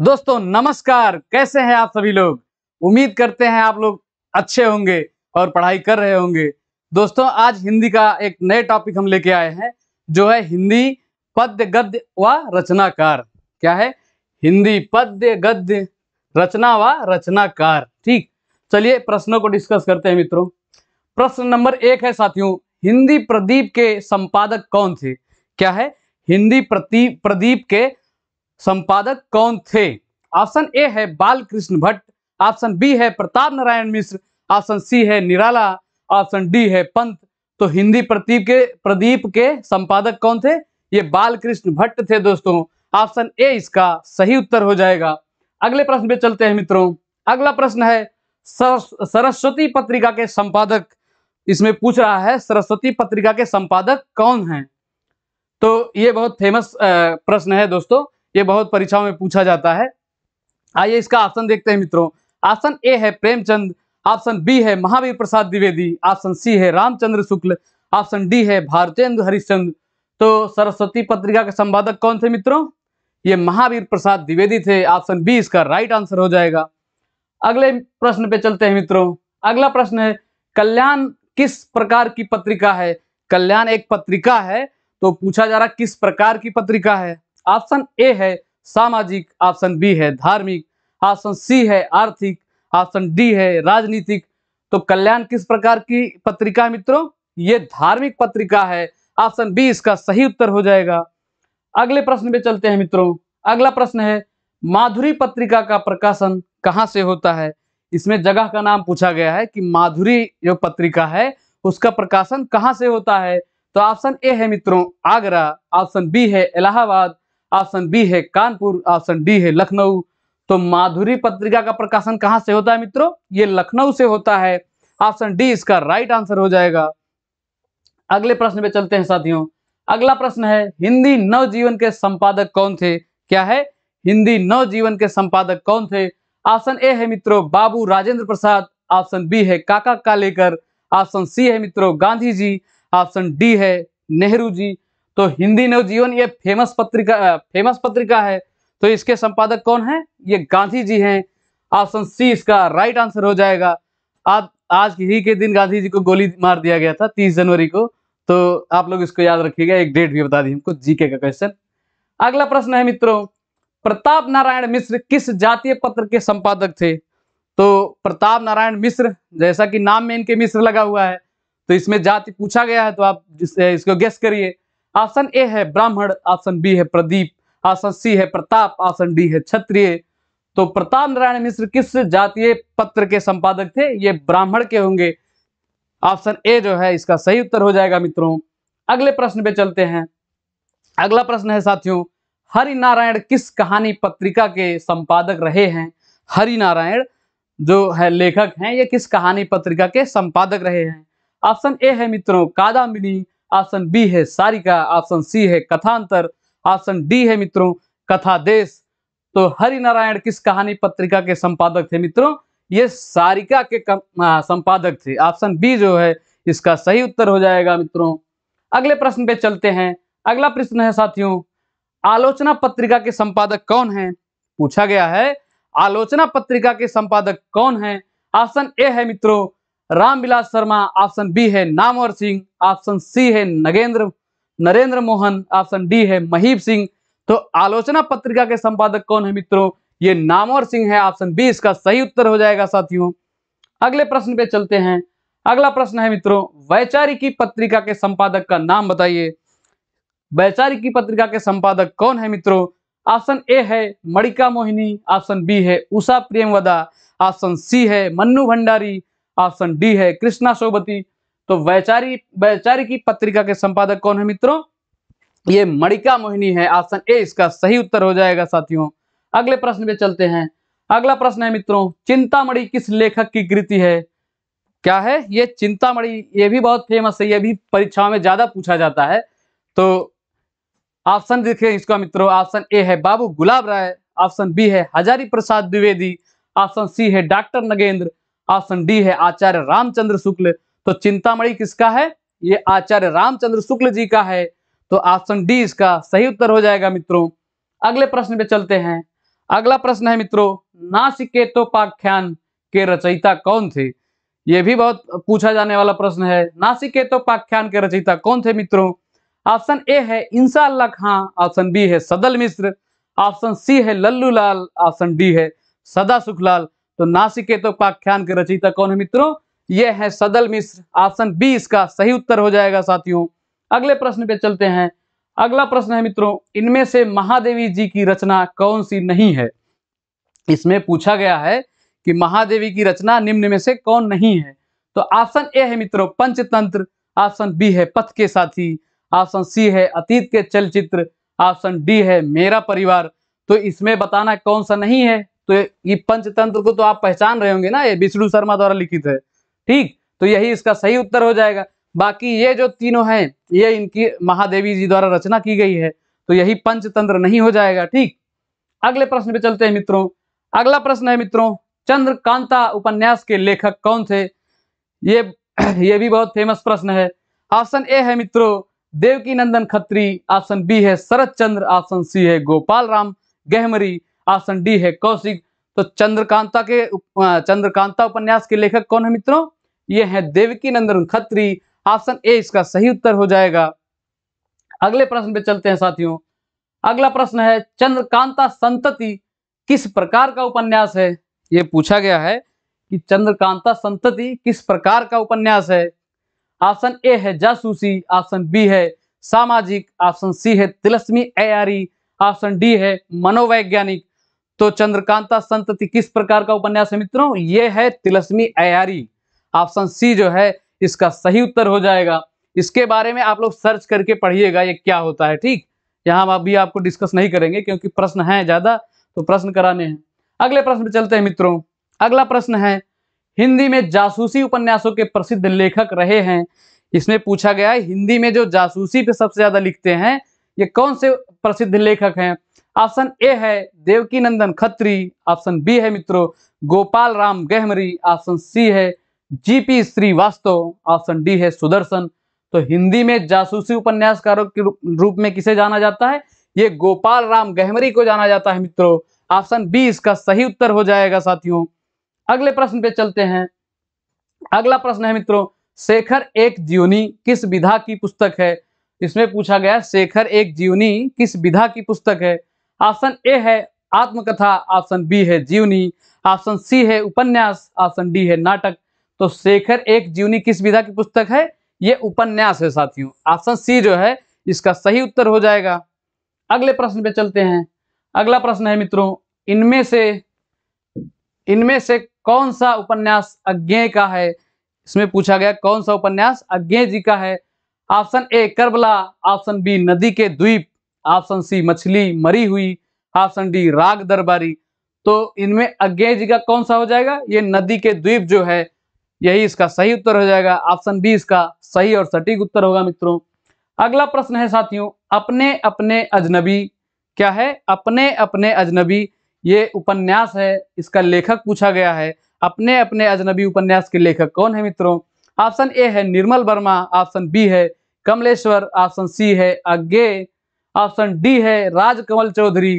दोस्तों नमस्कार कैसे हैं आप सभी लोग उम्मीद करते हैं आप लोग अच्छे होंगे और पढ़ाई कर रहे होंगे दोस्तों आज हिंदी का एक नए टॉपिक हम लेके आए हैं जो है हिंदी पद्य गद्य व रचनाकार क्या है हिंदी पद्य गद्य रचना व रचनाकार ठीक चलिए प्रश्नों को डिस्कस करते हैं मित्रों प्रश्न नंबर एक है साथियों हिंदी प्रदीप के संपादक कौन थे क्या है हिंदी प्रदीप प्रदीप के संपादक कौन थे ऑप्शन ए है बालकृष्ण भट्ट ऑप्शन बी है प्रताप नारायण मिश्र ऑप्शन सी है निराला ऑप्शन डी है पंत तो हिंदी प्रदीप के प्रदीप के संपादक कौन थे ये बालकृष्ण भट्ट थे दोस्तों ऑप्शन ए इसका सही उत्तर हो जाएगा अगले प्रश्न पे चलते हैं मित्रों अगला प्रश्न है सरस्वती पत्रिका के संपादक इसमें पूछ रहा है सरस्वती पत्रिका के संपादक कौन हैं तो ये बहुत फेमस प्रश्न है दोस्तों ये बहुत परीक्षाओं में पूछा जाता है आइए इसका ऑप्शन देखते हैं मित्रों ऑप्शन ए है प्रेमचंद ऑप्शन बी है महावीर प्रसाद द्विवेदी ऑप्शन सी है रामचंद्र शुक्ल ऑप्शन डी है भारतेंद्र हरिश्चंद तो सरस्वती पत्रिका के संपादक कौन थे मित्रों ये महावीर प्रसाद द्विवेदी थे ऑप्शन बी इसका राइट आंसर हो जाएगा अगले प्रश्न पे चलते हैं मित्रों अगला प्रश्न है कल्याण किस प्रकार की पत्रिका है कल्याण एक पत्रिका है तो पूछा जा रहा किस प्रकार की पत्रिका है ऑप्शन ए है सामाजिक ऑप्शन बी है धार्मिक ऑप्शन सी है आर्थिक ऑप्शन डी है राजनीतिक तो कल्याण किस प्रकार की पत्रिका मित्रों ये धार्मिक पत्रिका है ऑप्शन बी इसका सही उत्तर हो जाएगा अगले प्रश्न पे चलते हैं मित्रों अगला प्रश्न है माधुरी पत्रिका का प्रकाशन कहाँ से होता है इसमें जगह का नाम पूछा गया है कि माधुरी जो पत्रिका है उसका प्रकाशन कहाँ से होता है तो ऑप्शन ए है मित्रों आगरा ऑप्शन बी है इलाहाबाद ऑप्शन बी है कानपुर ऑप्शन डी है लखनऊ तो माधुरी पत्रिका का प्रकाशन कहां से होता है मित्रों ये लखनऊ से होता है ऑप्शन डी इसका राइट आंसर हो जाएगा अगले प्रश्न पे चलते हैं साथियों अगला प्रश्न है हिंदी नवजीवन के संपादक कौन थे क्या है हिंदी नवजीवन के संपादक कौन थे ऑप्शन ए है मित्रों बाबू राजेंद्र प्रसाद ऑप्शन बी है काका कालेकर ऑप्शन सी है मित्रों गांधी जी ऑप्शन डी है नेहरू जी तो हिंदी नवजीवन ये फेमस पत्रिका फेमस पत्रिका है तो इसके संपादक कौन है ये गांधी जी हैं ऑप्शन सी इसका राइट आंसर हो जाएगा आज आज ही के दिन गांधी जी को गोली मार दिया गया था तीस जनवरी को तो आप लोग इसको याद रखिएगा एक डेट भी बता दी हमको जीके का क्वेश्चन अगला प्रश्न है मित्रों प्रताप नारायण मिश्र किस जातीय पत्र के संपादक थे तो प्रताप नारायण मिश्र जैसा कि नाम में इनके मिश्र लगा हुआ है तो इसमें जाति पूछा गया है तो आप इसको गेस करिए ऑप्शन ए है ब्राह्मण ऑप्शन बी है प्रदीप ऑप्शन सी है प्रताप ऑप्शन डी है क्षत्रिय तो प्रताप नारायण मिश्र किस जातीय पत्र के संपादक थे ये ब्राह्मण के होंगे ऑप्शन ए जो है इसका सही उत्तर हो जाएगा मित्रों अगले प्रश्न पे चलते हैं अगला प्रश्न है साथियों हरिनारायण किस कहानी पत्रिका के संपादक रहे हैं हरि नारायण जो है लेखक हैं ये किस कहानी पत्रिका के संपादक रहे हैं ऑप्शन ए है मित्रों कादामिनी ऑप्शन बी है सारिका ऑप्शन सी है कथांतर ऑप्शन डी है मित्रों कथा देश तो हरि नारायण किस कहानी पत्रिका के संपादक थे मित्रों ये सारिका के कम, आ, संपादक थे ऑप्शन बी जो है इसका सही उत्तर हो जाएगा मित्रों अगले प्रश्न पे चलते हैं अगला प्रश्न है साथियों आलोचना पत्रिका के संपादक कौन है पूछा गया है आलोचना पत्रिका के संपादक कौन है ऑप्शन ए है मित्रों रामविलास शर्मा ऑप्शन बी है नामवर सिंह ऑप्शन सी है नगेंद्र नरेंद्र मोहन ऑप्शन डी है महीप सिंह तो आलोचना पत्रिका के संपादक कौन है मित्रों ये नामवर सिंह है ऑप्शन बी इसका सही उत्तर हो जाएगा साथियों अगले प्रश्न पे चलते हैं अगला प्रश्न है मित्रों वैचारिकी पत्रिका के संपादक का नाम बताइए वैचारिकी पत्रिका के संपादक कौन है मित्रों ऑप्शन ए है मणिका मोहिनी ऑप्शन बी है उषा प्रेमवदा ऑप्शन सी है मन्नू भंडारी ऑप्शन डी है कृष्णा सोबती तो वैचारी की पत्रिका के संपादक कौन है मित्रों ये मणिका मोहिनी है ऑप्शन ए इसका सही उत्तर हो जाएगा साथियों अगले प्रश्न पे चलते हैं अगला प्रश्न है मित्रों चिंतामणि किस लेखक की कृति है क्या है ये चिंतामणि ये भी बहुत फेमस है ये भी परीक्षाओं में ज्यादा पूछा जाता है तो ऑप्शन देखें इसका मित्रों ऑप्शन ए है बाबू गुलाब राय ऑप्शन बी है हजारी प्रसाद द्विवेदी ऑप्शन सी है डॉक्टर नगेंद्र ऑप्शन डी है आचार्य रामचंद्र शुक्ल तो चिंतामणि किसका है ये आचार्य रामचंद्र शुक्ल जी का है तो ऑप्शन डी इसका सही उत्तर हो जाएगा मित्रों अगले प्रश्न पे चलते हैं अगला प्रश्न है मित्रों नासिकेतोपाख्यान के रचयिता कौन थे ये भी बहुत पूछा जाने वाला प्रश्न है नासिकेतोपाख्यान के रचयिता कौन थे मित्रों ऑप्शन ए है इंसा अल्लाह खां ऑप्शन बी है सदल मिश्र ऑप्शन सी है लल्लू लाल ऑप्शन डी है सदा सुखलाल तो तो पाख्यान के रचयिता कौन है मित्रों ये है सदल मिश्र ऑप्शन बी इसका सही उत्तर हो जाएगा साथियों अगले प्रश्न पे चलते हैं अगला प्रश्न है मित्रों इनमें से महादेवी जी की रचना कौन सी नहीं है इसमें पूछा गया है कि महादेवी की रचना निम्न में से कौन नहीं है तो ऑप्शन ए है मित्रों पंचतंत्र ऑप्शन बी है पथ के साथी ऑप्शन सी है अतीत के चलचित्र ऑप्शन डी है मेरा परिवार तो इसमें बताना कौन सा नहीं है तो ये पंचतंत्र को तो आप पहचान रहे होंगे ना ये विष्णु शर्मा द्वारा लिखित है ठीक तो यही इसका सही उत्तर हो जाएगा बाकी ये जो तीनों हैं ये इनकी महादेवी जी द्वारा रचना की गई है तो यही पंचतंत्र नहीं हो जाएगा ठीक अगले प्रश्न पे चलते हैं मित्रों अगला प्रश्न है मित्रों चंद्रकांता उपन्यास के लेखक कौन थे ये ये भी बहुत फेमस प्रश्न है ऑप्शन ए है मित्रों देवकी नंदन खत्री ऑप्शन बी है शरद चंद्र ऑप्शन सी है गोपाल राम गहमरी ऑप्शन डी है कौशिक तो चंद्रकांता के चंद्रकांता उपन्यास के लेखक कौन है मित्रों ये है देवकी नंदन खत्री ऑप्शन ए इसका सही उत्तर हो जाएगा अगले प्रश्न पे चलते हैं साथियों अगला प्रश्न है चंद्रकांता संतति किस प्रकार का उपन्यास है ये पूछा गया है कि चंद्रकांता संतति किस प्रकार का उपन्यास है ऑप्शन ए है जासूसी ऑप्शन बी है सामाजिक ऑप्शन सी है तिलस्मी अयारी ऑप्शन डी है मनोवैज्ञानिक तो चंद्रकांता संतति किस प्रकार का उपन्यास है मित्रों ये है तिलस्मी अयारी ऑप्शन सी जो है इसका सही उत्तर हो जाएगा इसके बारे में आप लोग सर्च करके पढ़िएगा ये क्या होता है ठीक यहां हम अभी आपको डिस्कस नहीं करेंगे क्योंकि प्रश्न है ज़्यादा तो प्रश्न कराने हैं अगले प्रश्न पे चलते हैं मित्रों अगला प्रश्न है हिंदी में जासूसी उपन्यासों के प्रसिद्ध लेखक रहे हैं इसमें पूछा गया है हिंदी में जो जासूसी पे सबसे ज़्यादा लिखते हैं ये कौन से प्रसिद्ध लेखक हैं ऑप्शन ए है देवकी नंदन खत्री ऑप्शन बी है मित्रों गोपाल राम गहमरी ऑप्शन सी है जीपी श्रीवास्तव ऑप्शन डी है सुदर्शन तो हिंदी में जासूसी उपन्यासकारों के रूप में किसे जाना जाता है ये गोपाल राम गहमरी को जाना जाता है मित्रों ऑप्शन बी इसका सही उत्तर हो जाएगा साथियों अगले प्रश्न पे चलते हैं अगला प्रश्न है मित्रों शेखर एक जीवनी किस विधा की पुस्तक है इसमें पूछा गया शेखर एक जीवनी किस विधा की पुस्तक है ऑप्शन ए है आत्मकथा ऑप्शन बी है जीवनी ऑप्शन सी है उपन्यास ऑप्शन डी है नाटक तो शेखर एक जीवनी किस विधा की पुस्तक है ये उपन्यास है साथियों ऑप्शन सी जो है इसका सही उत्तर हो जाएगा अगले प्रश्न पे चलते हैं अगला प्रश्न है मित्रों इनमें से इनमें से कौन सा उपन्यास अज्ञे का है इसमें पूछा गया कौन सा उपन्यास अज्ञे जी का है option A Karbala option B नदी के द्वीप ऑप्शन सी मछली मरी हुई ऑप्शन डी राग दरबारी तो इनमें अज्ञेय जी का कौन सा हो जाएगा ये नदी के द्वीप जो है यही इसका सही उत्तर हो जाएगा ऑप्शन बी इसका सही और सटीक उत्तर होगा मित्रों अगला प्रश्न है साथियों अपने अपने अजनबी क्या है अपने अपने अजनबी ये उपन्यास है इसका लेखक पूछा गया है अपने अपने अजनबी उपन्यास के लेखक कौन है मित्रों ऑप्शन ए है निर्मल वर्मा ऑप्शन बी है कमलेश्वर ऑप्शन सी है अज्ञे ऑप्शन डी है राजकमल चौधरी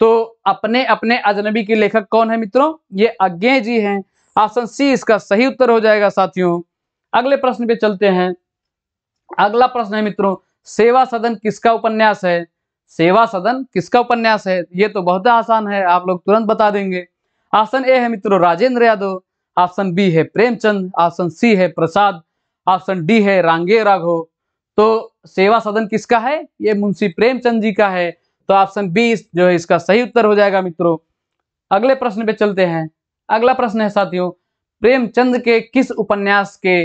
तो अपने अपने अजनबी के लेखक कौन है मित्रों ये अज्ञे जी हैं ऑप्शन सी इसका सही उत्तर हो जाएगा साथियों अगले प्रश्न पे चलते हैं अगला प्रश्न है मित्रों सेवा सदन किसका उपन्यास है सेवा सदन किसका उपन्यास है ये तो बहुत आसान है आप लोग तुरंत बता देंगे ऑप्शन ए है मित्रों राजेंद्र यादव ऑप्शन बी है प्रेमचंद ऑप्शन सी है प्रसाद ऑप्शन डी है रांगे राघो तो सेवा सदन किसका है ये मुंशी प्रेमचंद जी का है तो ऑप्शन बी जो है इसका सही उत्तर हो जाएगा मित्रों अगले प्रश्न पे चलते हैं अगला प्रश्न है साथियों प्रेमचंद के किस उपन्यास के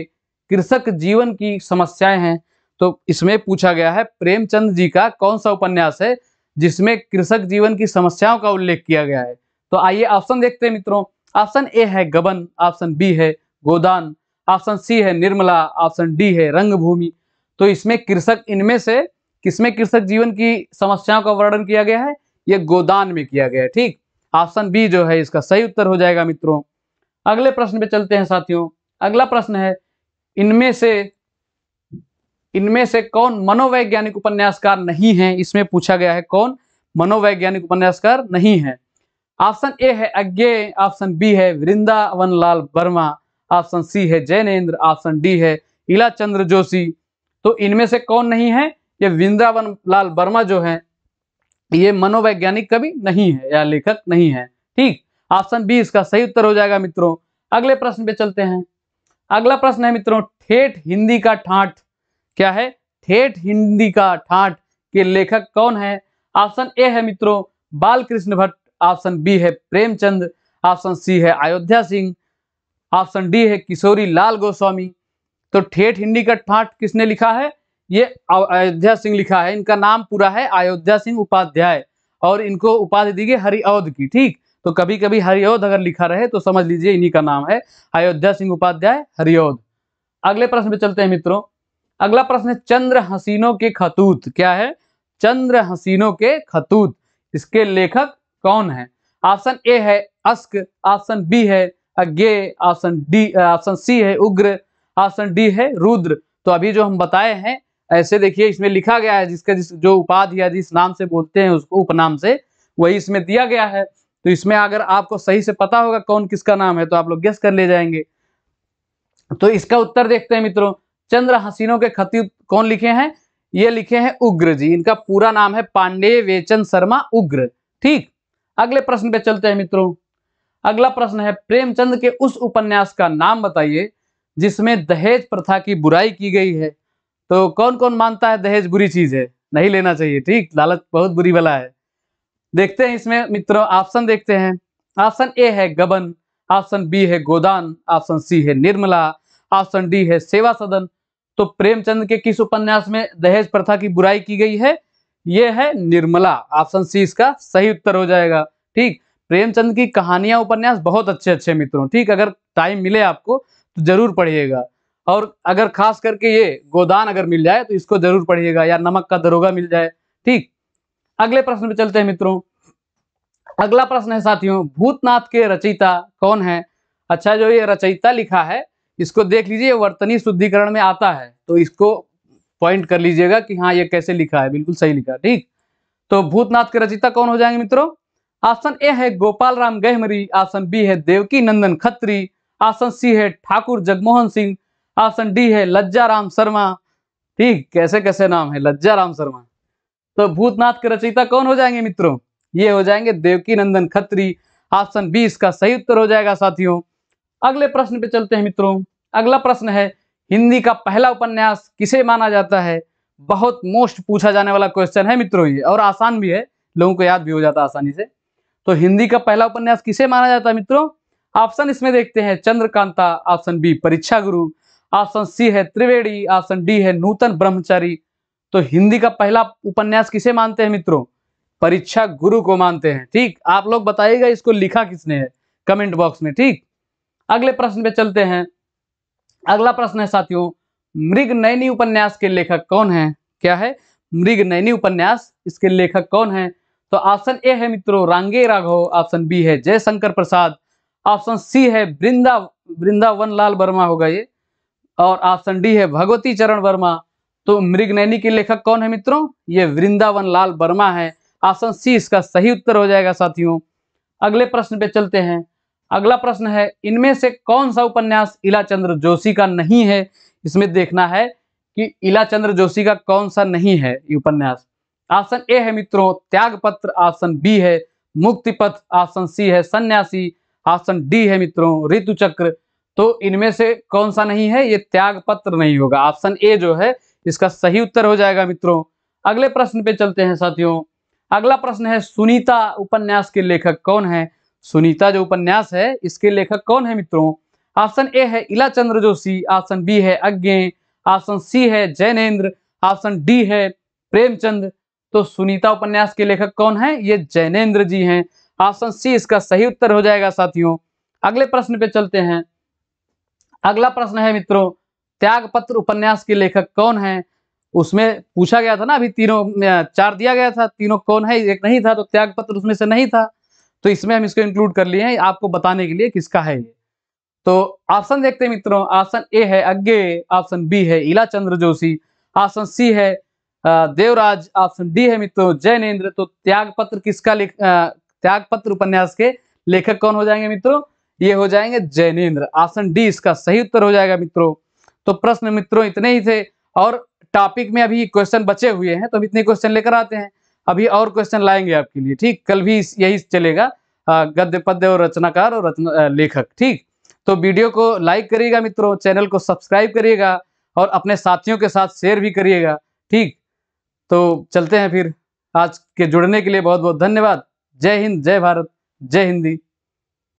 कृषक जीवन की समस्याएं हैं तो इसमें पूछा गया है प्रेमचंद जी का कौन सा उपन्यास है जिसमें कृषक जीवन की समस्याओं का उल्लेख किया गया है तो आइए ऑप्शन देखते हैं मित्रों ऑप्शन ए है गबन ऑप्शन बी है गोदान ऑप्शन सी है निर्मला ऑप्शन डी है रंगभूमि तो इसमें कृषक इनमें से किसमें कृषक जीवन की समस्याओं का वर्णन किया गया है ये गोदान में किया गया है ठीक ऑप्शन बी जो है इसका सही उत्तर हो जाएगा मित्रों अगले प्रश्न पे चलते हैं साथियों अगला प्रश्न है इनमें से इनमें से कौन मनोवैज्ञानिक उपन्यासकार नहीं है इसमें पूछा गया है कौन मनोवैज्ञानिक उपन्यासकार नहीं है ऑप्शन ए है अज्ञे ऑप्शन बी है वृंदावन लाल वर्मा ऑप्शन सी है जैनेन्द्र ऑप्शन डी है इला चंद्र जोशी तो इनमें से कौन नहीं है ये वृंदावन लाल वर्मा जो है ये मनोवैज्ञानिक कवि नहीं है या लेखक नहीं है ठीक ऑप्शन बी इसका सही उत्तर हो जाएगा मित्रों अगले प्रश्न पे चलते हैं अगला प्रश्न है मित्रों ठेठ हिंदी का ठाठ क्या है ठेठ हिंदी का ठाठ के लेखक कौन है ऑप्शन ए है मित्रों बाल कृष्ण भट्ट ऑप्शन बी है प्रेमचंद ऑप्शन सी है अयोध्या सिंह ऑप्शन डी है किशोरी लाल गोस्वामी तो ठेठ हिंडी का ठाठ किसने लिखा है ये अयोध्या सिंह लिखा है इनका नाम पूरा है अयोध्या सिंह उपाध्याय और इनको उपाधि दी गई हरिऔध की ठीक तो कभी कभी हरिऔध अगर लिखा रहे तो समझ लीजिए इन्हीं का नाम है अयोध्या सिंह उपाध्याय हरिऔध अगले प्रश्न पे चलते हैं मित्रों अगला प्रश्न है चंद्र हसीनों के खतूत क्या है चंद्र हसीनों के खतूत इसके लेखक कौन है ऑप्शन ए है अस्क ऑप्शन बी है Agyeya option D option C है उग्र ऑप्शन डी है रुद्र तो अभी जो हम बताए हैं ऐसे देखिए इसमें लिखा गया है जिसका जिस जो उपाधि या जिस नाम से बोलते हैं उसको उपनाम से वही इसमें दिया गया है तो इसमें अगर आपको सही से पता होगा कौन किसका नाम है तो आप लोग गेस कर ले जाएंगे तो इसका उत्तर देखते हैं मित्रों चंद्र हसीनों के खतीब कौन लिखे हैं ये लिखे हैं उग्र जी इनका पूरा नाम है पांडे वेचन शर्मा उग्र ठीक अगले प्रश्न पे चलते हैं मित्रों अगला प्रश्न है प्रेमचंद के उस उपन्यास का नाम बताइए जिसमें दहेज प्रथा की बुराई की गई है तो कौन कौन मानता है दहेज बुरी चीज है नहीं लेना चाहिए ठीक लालच बहुत बुरी वाला है देखते हैं इसमें मित्रों ऑप्शन देखते हैं ऑप्शन ए है गबन ऑप्शन बी है गोदान ऑप्शन सी है निर्मला ऑप्शन डी है सेवा सदन तो प्रेमचंद के किस उपन्यास में दहेज प्रथा की बुराई की गई है ये है निर्मला ऑप्शन सी इसका सही उत्तर हो जाएगा ठीक प्रेमचंद की कहानियां उपन्यास बहुत अच्छे अच्छे मित्रों ठीक अगर टाइम मिले आपको तो जरूर पढ़िएगा और अगर खास करके ये गोदान अगर मिल जाए तो इसको जरूर पढ़िएगा या नमक का दरोगा मिल जाए ठीक अगले प्रश्न पे चलते हैं मित्रों अगला प्रश्न है साथियों भूतनाथ के रचयिता कौन है अच्छा जो ये रचयिता लिखा है इसको देख लीजिए वर्तनी शुद्धिकरण में आता है तो इसको पॉइंट कर लीजिएगा कि हाँ ये कैसे लिखा है बिल्कुल सही लिखा ठीक तो भूतनाथ के रचयिता कौन हो जाएंगे मित्रों ऑप्शन ए है गोपाल राम गहमरी ऑप्शन बी है देवकी नंदन खत्री ऑप्शन सी है ठाकुर जगमोहन सिंह ऑप्शन डी है लज्जा राम शर्मा ठीक कैसे कैसे नाम है लज्जा राम शर्मा तो भूतनाथ के रचयिता कौन हो जाएंगे मित्रों ये हो जाएंगे देवकी नंदन खत्री ऑप्शन बी इसका सही उत्तर हो जाएगा साथियों अगले प्रश्न पे चलते हैं मित्रों अगला प्रश्न है हिंदी का पहला उपन्यास किसे माना जाता है बहुत मोस्ट पूछा जाने वाला क्वेश्चन है मित्रों ये और आसान भी है लोगों को याद भी हो जाता है आसानी से तो हिंदी का पहला उपन्यास किसे माना जाता है मित्रों ऑप्शन इसमें देखते हैं चंद्रकांता ऑप्शन बी परीक्षा गुरु ऑप्शन सी है त्रिवेणी ऑप्शन डी है नूतन ब्रह्मचारी तो हिंदी का पहला उपन्यास किसे मानते हैं मित्रों परीक्षा गुरु को मानते हैं ठीक आप लोग बताइएगा इसको लिखा किसने है कमेंट बॉक्स में ठीक अगले प्रश्न पे चलते हैं अगला प्रश्न है साथियों मृग नैनी उपन्यास के लेखक कौन है क्या है मृग नैनी उपन्यास इसके लेखक कौन है तो ऑप्शन ए है मित्रों रांगे राघव ऑप्शन बी है जयशंकर प्रसाद ऑप्शन सी है वृंदा वृंदावन लाल वर्मा होगा ये और ऑप्शन डी है भगवती चरण वर्मा तो मृगनैनी के लेखक कौन है मित्रों ये वृंदावन लाल वर्मा है ऑप्शन सी इसका सही उत्तर हो जाएगा साथियों अगले प्रश्न पे चलते हैं अगला प्रश्न है इनमें से कौन सा उपन्यास इलाचंद्र जोशी का नहीं है इसमें देखना है कि इलाचंद्र जोशी का कौन सा नहीं है ये उपन्यास ऑप्शन ए है मित्रों त्यागपत्र ऑप्शन बी है मुक्ति पथ ऑप्शन सी है सन्यासी ऑप्शन हाँ, डी है मित्रों ऋतु चक्र तो इनमें से कौन सा नहीं है ये त्याग पत्र नहीं होगा ऑप्शन ए जो है इसका सही उत्तर हो जाएगा मित्रों अगले प्रश्न पे चलते हैं साथियों अगला प्रश्न है सुनीता उपन्यास के लेखक कौन है सुनीता जो उपन्यास है इसके लेखक कौन है मित्रों ऑप्शन ए है इला चंद्र जोशी ऑप्शन बी है अज्ञे ऑप्शन सी है जैनेन्द्र ऑप्शन डी है प्रेमचंद तो सुनीता उपन्यास के लेखक कौन है ये जैनेन्द्र जी हैं ऑप्शन सी इसका सही उत्तर हो जाएगा साथियों अगले प्रश्न पे चलते हैं अगला प्रश्न है मित्रों त्याग पत्र उपन्यास के लेखक कौन है उसमें पूछा गया था ना अभी तीनों चार दिया गया था तीनों कौन है एक नहीं था तो त्याग पत्र उसमें से नहीं था तो इसमें हम इसको इंक्लूड कर लिए हैं आपको बताने के लिए किसका है ये तो ऑप्शन देखते हैं मित्रों ऑप्शन ए है अज्ञे ऑप्शन बी है इला चंद्र जोशी ऑप्शन सी है देवराज ऑप्शन डी है मित्रों जयनेन्द्र तो त्याग पत्र किसका त्यागपत्र उपन्यास के लेखक कौन हो जाएंगे मित्रों ये हो जाएंगे जैनेन्द्र ऑप्शन डी इसका सही उत्तर हो जाएगा मित्रों तो प्रश्न मित्रों इतने ही थे और टॉपिक में अभी क्वेश्चन बचे हुए हैं तो हम इतने क्वेश्चन लेकर आते हैं अभी और क्वेश्चन लाएंगे आपके लिए ठीक कल भी यही चलेगा गद्य पद्य और रचनाकार और रचना लेखक ठीक तो वीडियो को लाइक करिएगा मित्रों चैनल को सब्सक्राइब करिएगा और अपने साथियों के साथ शेयर भी करिएगा ठीक तो चलते हैं फिर आज के जुड़ने के लिए बहुत बहुत धन्यवाद जय हिंद जय भारत जय हिंदी